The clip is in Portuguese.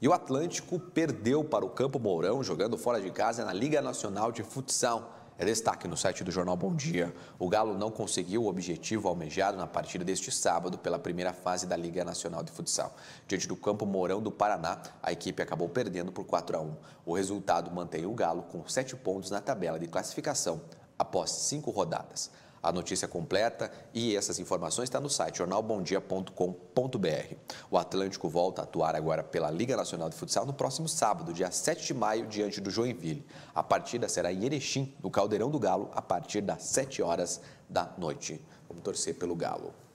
E o Atlântico perdeu para o Campo Mourão, jogando fora de casa na Liga Nacional de Futsal. É destaque no site do Jornal Bom Dia. O Galo não conseguiu o objetivo almejado na partida deste sábado pela primeira fase da Liga Nacional de Futsal. Diante do Campo Mourão do Paraná, a equipe acabou perdendo por 4 a 1. O resultado mantém o Galo com 7 pontos na tabela de classificação após cinco rodadas. A notícia completa e essas informações está no site jornalbomdia.com.br. O Atlântico volta a atuar agora pela Liga Nacional de Futsal no próximo sábado, dia 7 de maio, diante do Joinville. A partida será em Erechim, no Caldeirão do Galo, a partir das 7 horas da noite. Vamos torcer pelo Galo.